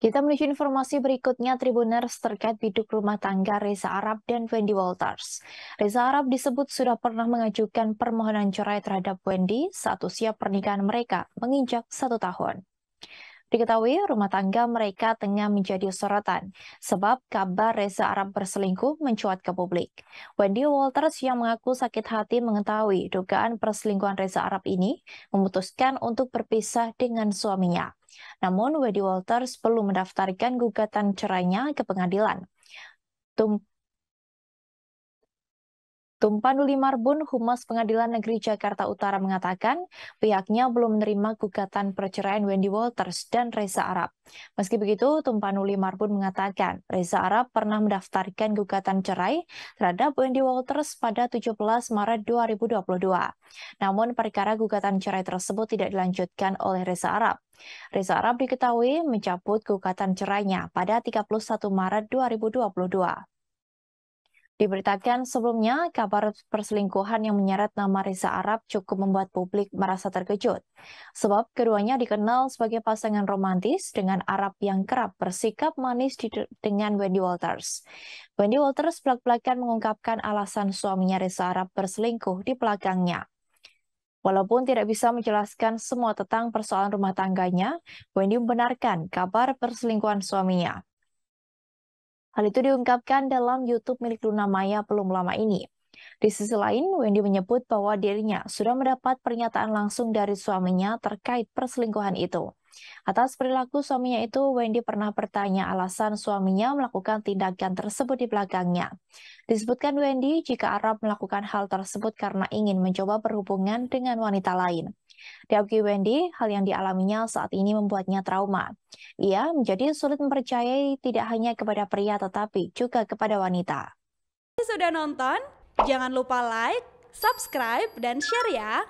Kita menuju informasi berikutnya Tribuners terkait biduk rumah tangga Reza Arab dan Wendy Walters. Reza Arab disebut sudah pernah mengajukan permohonan cerai terhadap Wendy saat usia pernikahan mereka menginjak satu tahun. Diketahui rumah tangga mereka tengah menjadi sorotan sebab kabar Reza Arab berselingkuh mencuat ke publik. Wendy Walters yang mengaku sakit hati mengetahui dugaan perselingkuhan Reza Arab ini memutuskan untuk berpisah dengan suaminya. Namun Wendy Walters perlu mendaftarkan gugatan cerainya ke pengadilan. Tumpanuli Marbun, Humas Pengadilan Negeri Jakarta Utara mengatakan pihaknya belum menerima gugatan perceraian Wendy Walters dan Reza Arab. Meski begitu, Tumpanuli Marbun mengatakan Reza Arab pernah mendaftarkan gugatan cerai terhadap Wendy Walters pada 17 Maret 2022. Namun perkara gugatan cerai tersebut tidak dilanjutkan oleh Reza Arab. Reza Arab diketahui mencabut gugatan cerainya pada 31 Maret 2022. Diberitakan sebelumnya, kabar perselingkuhan yang menyeret nama Reza Arab cukup membuat publik merasa terkejut. Sebab keduanya dikenal sebagai pasangan romantis dengan Arab yang kerap bersikap manis dengan Wendy Walters. Wendy Walters belak-belakan mengungkapkan alasan suaminya Reza Arab berselingkuh di belakangnya. Walaupun tidak bisa menjelaskan semua tentang persoalan rumah tangganya, Wendy membenarkan kabar perselingkuhan suaminya. Hal itu diungkapkan dalam YouTube milik Luna Maya belum lama ini. Di sisi lain, Wendy menyebut bahwa dirinya sudah mendapat pernyataan langsung dari suaminya terkait perselingkuhan itu. Atas perilaku suaminya itu, Wendy pernah bertanya alasan suaminya melakukan tindakan tersebut di belakangnya. Disebutkan Wendy jika Arab melakukan hal tersebut karena ingin mencoba berhubungan dengan wanita lain. Diakui Wendy, hal yang dialaminya saat ini membuatnya trauma. Ia menjadi sulit mempercayai tidak hanya kepada pria tetapi juga kepada wanita. Sudah nonton? Jangan lupa like, subscribe, dan share ya!